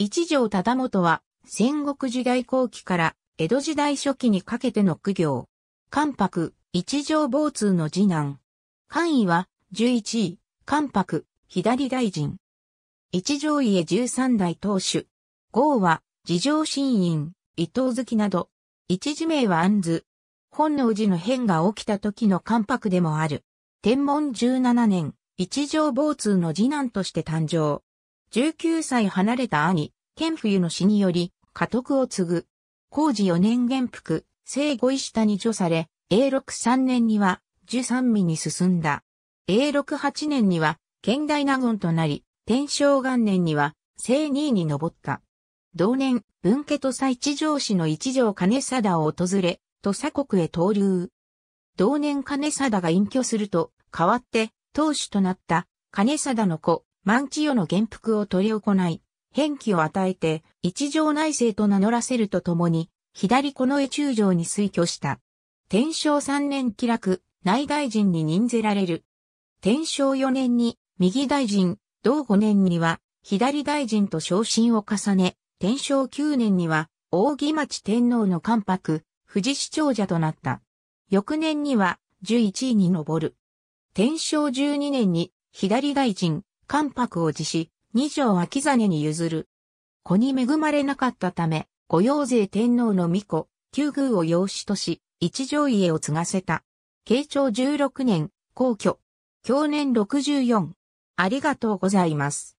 一条忠元は、戦国時代後期から江戸時代初期にかけての苦行。関白、一条坊通の次男。官位は、十一位、関白、左大臣。一条家十三代当主。号は、事情新院、伊藤月など。一時名は安図。本能寺の変が起きた時の関白でもある。天文十七年、一条坊通の次男として誕生。19歳離れた兄、剣冬の死により、家督を継ぐ。工事4年元服、生後石田に除され、永禄3年には、十三味に進んだ。永禄8年には、剣大納言となり、天正元年には、聖二位に上った。同年、文家と佐一条市の一条金貞を訪れ、土佐国へ投留。同年金貞が隠居すると、代わって、当主となった金貞の子、マンチヨの元服を取り行い、変気を与えて、一条内政と名乗らせるとともに、左この絵中将に推挙した。天正三年気楽、内大臣に任ぜられる。天正四年に、右大臣、同五年には、左大臣と昇進を重ね、天正九年には、大木町天皇の関白、富士市長者となった。翌年には、十一位に上る。天正十二年に、左大臣、関白を辞し、二条秋真に譲る。子に恵まれなかったため、御用税天皇の御子、旧宮を養子とし、一条家を継がせた。慶長16年、皇居。去年64。ありがとうございます。